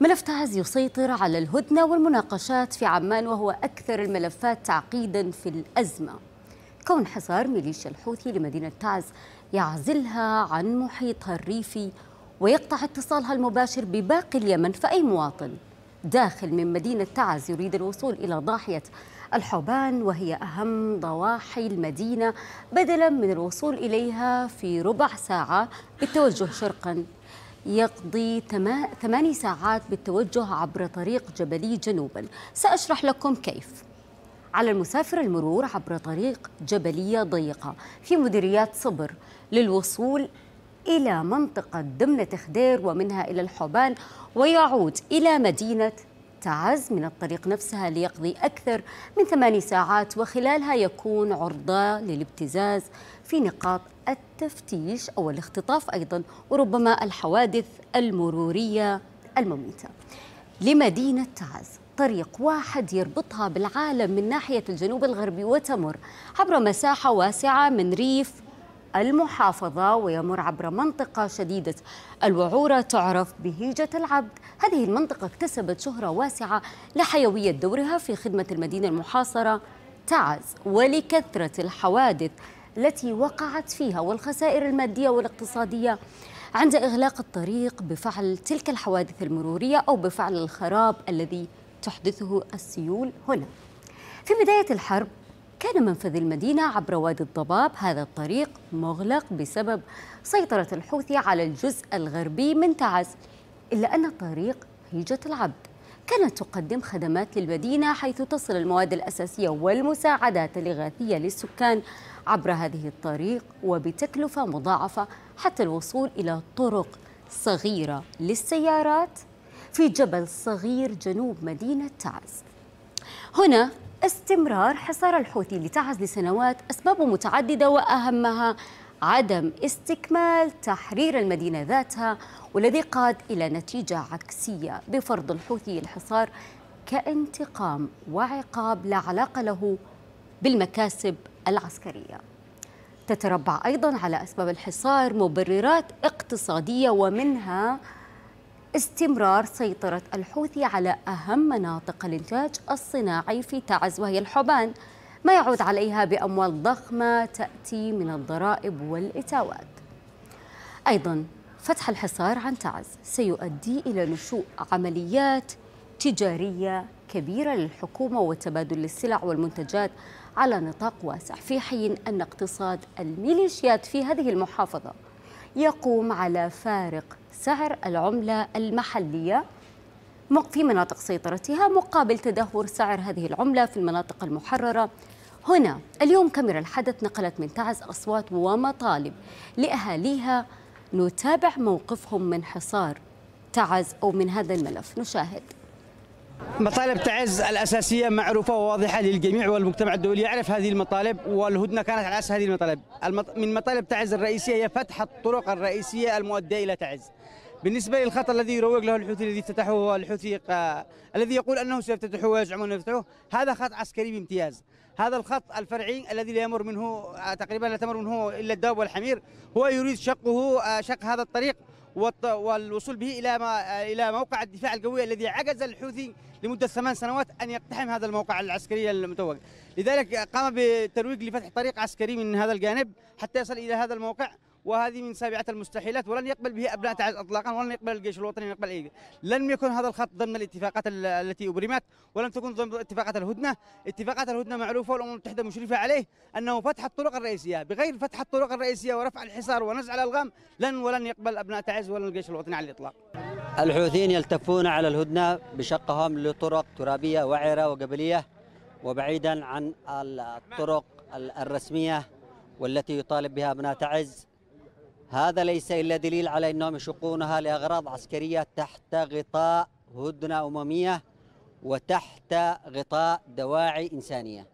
ملف تعز يسيطر على الهدنة والمناقشات في عمان وهو أكثر الملفات تعقيدا في الأزمة كون حصار ميليشيا الحوثي لمدينة تعز يعزلها عن محيطها الريفي ويقطع اتصالها المباشر بباقي اليمن فأي مواطن داخل من مدينة تعز يريد الوصول إلى ضاحية الحبان وهي أهم ضواحي المدينة بدلا من الوصول إليها في ربع ساعة بالتوجه شرقا يقضي ثماني ساعات بالتوجه عبر طريق جبلي جنوبا سأشرح لكم كيف على المسافر المرور عبر طريق جبلية ضيقة في مديريات صبر للوصول إلى منطقة دمنة خدير ومنها إلى الحبان ويعود إلى مدينة تعز من الطريق نفسها ليقضي أكثر من ثماني ساعات وخلالها يكون عرضة للابتزاز في نقاط التفتيش أو الاختطاف أيضا وربما الحوادث المرورية المميتة لمدينة تعز طريق واحد يربطها بالعالم من ناحية الجنوب الغربي وتمر عبر مساحة واسعة من ريف المحافظة ويمر عبر منطقة شديدة الوعورة تعرف بهيجة العبد هذه المنطقة اكتسبت شهرة واسعة لحيوية دورها في خدمة المدينة المحاصرة تعز ولكثرة الحوادث التي وقعت فيها والخسائر المادية والاقتصادية عند إغلاق الطريق بفعل تلك الحوادث المرورية أو بفعل الخراب الذي تحدثه السيول هنا في بداية الحرب كان منفذ المدينة عبر وادي الضباب هذا الطريق مغلق بسبب سيطرة الحوثي على الجزء الغربي من تعز إلا أن طريق هيجة العبد كانت تقدم خدمات للمدينة حيث تصل المواد الأساسية والمساعدات الإغاثية للسكان عبر هذه الطريق وبتكلفة مضاعفة حتى الوصول إلى طرق صغيرة للسيارات في جبل صغير جنوب مدينة تعز هنا استمرار حصار الحوثي لتعز لسنوات أسباب متعددة وأهمها عدم استكمال تحرير المدينة ذاتها والذي قاد إلى نتيجة عكسية بفرض الحوثي الحصار كانتقام وعقاب لا علاقة له بالمكاسب العسكرية تتربع أيضا على أسباب الحصار مبررات اقتصادية ومنها استمرار سيطرة الحوثي على أهم مناطق الإنتاج الصناعي في تعز وهي الحبان ما يعود عليها بأموال ضخمة تأتي من الضرائب والإتاوات أيضا فتح الحصار عن تعز سيؤدي إلى نشوء عمليات تجارية كبيرة للحكومة وتبادل السلع والمنتجات على نطاق واسع في حين أن اقتصاد الميليشيات في هذه المحافظة يقوم على فارق سعر العملة المحلية في مناطق سيطرتها مقابل تدهور سعر هذه العملة في المناطق المحررة هنا اليوم كاميرا الحدث نقلت من تعز أصوات ومطالب لأهاليها نتابع موقفهم من حصار تعز أو من هذا الملف نشاهد مطالب تعز الأساسية معروفة وواضحة للجميع والمجتمع الدولي يعرف هذه المطالب والهدنة كانت على أساس هذه المطالب من مطالب تعز الرئيسية هي فتح الطرق الرئيسية المؤدية إلى تعز بالنسبة للخط الذي يروج له الحوثي الذي افتتحه هو الحوثي آه، الذي يقول أنه سيفتتحه ويزعمون يفتحه هذا خط عسكري بامتياز هذا الخط الفرعي الذي لا يمر منه آه، تقريبا لا تمر منه إلا الدواب والحمير هو يريد شقه آه، شق هذا الطريق والوصول به الى الى موقع الدفاع القوي الذي عجز الحوثي لمده ثمان سنوات ان يقتحم هذا الموقع العسكري المتوج. لذلك قام بالترويج لفتح طريق عسكري من هذا الجانب حتى يصل الى هذا الموقع وهذه من سابعة المستحيلات ولن يقبل به أبناء تعز إطلاقا ولن يقبل الجيش الوطني يقبل أي لم يكن هذا الخط ضمن الاتفاقات التي أبرمت ولم تكن ضمن اتفاقات الهدنة اتفاقات الهدنة معروفة والأمم المتحدة مشرفة عليه أنه فتح الطرق الرئيسية بغير فتح الطرق الرئيسية ورفع الحصار ونزع الألغام لن ولن يقبل أبناء تعز ولا الجيش الوطني على الإطلاق الحوثيين يلتفون على الهدنة بشقهم لطرق ترابية وعرة وقبلية وبعيدا عن الطرق الرسمية والتي يطالب بها أبناء تعز هذا ليس إلا دليل على أنهم يشقونها لأغراض عسكرية تحت غطاء هدنة أممية وتحت غطاء دواعي إنسانية